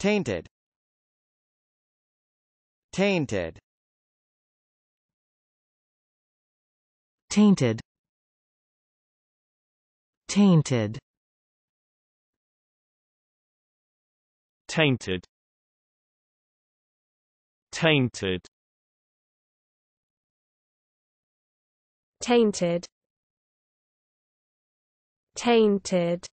Tainted. Tainted. Tainted. Tainted. Tainted. Tainted. Tainted. Tainted.